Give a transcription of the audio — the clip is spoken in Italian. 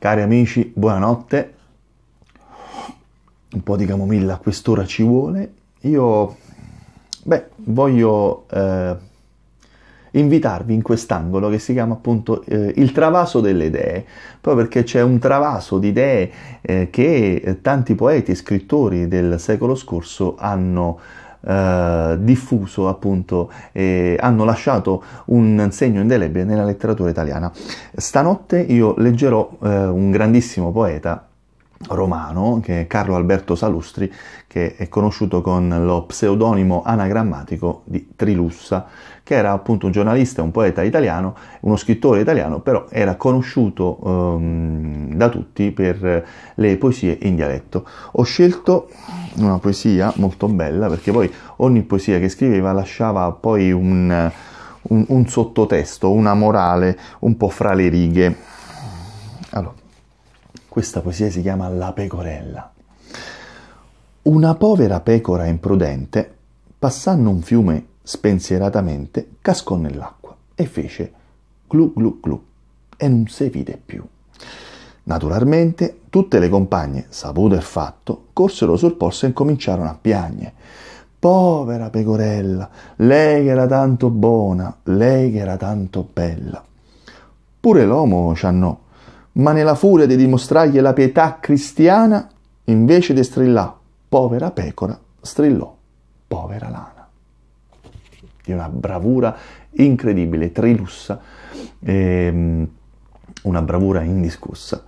Cari amici, buonanotte. Un po' di camomilla a quest'ora ci vuole. Io, beh, voglio eh, invitarvi in quest'angolo che si chiama appunto eh, il travaso delle idee, proprio perché c'è un travaso di idee eh, che tanti poeti e scrittori del secolo scorso hanno eh, diffuso, appunto, e hanno lasciato un segno indelebile nella letteratura italiana. Stanotte io leggerò eh, un grandissimo poeta romano, che è Carlo Alberto Salustri, che è conosciuto con lo pseudonimo anagrammatico di Trilussa, che era appunto un giornalista, un poeta italiano, uno scrittore italiano, però era conosciuto um, da tutti per le poesie in dialetto. Ho scelto una poesia molto bella, perché poi ogni poesia che scriveva lasciava poi un, un, un sottotesto, una morale un po' fra le righe. Allora, questa poesia si chiama La pecorella. Una povera pecora imprudente, passando un fiume spensieratamente, cascò nell'acqua e fece glu glu glu e non si vide più. Naturalmente, tutte le compagne, saputo il fatto, corsero sul polso e cominciarono a piagne. Povera pecorella, lei che era tanto buona, lei che era tanto bella. Pure l'uomo ci annò ma nella furia di dimostrargli la pietà cristiana, invece di strillare povera pecora, strillò povera lana. Di una bravura incredibile, trilussa, ehm, una bravura indiscussa.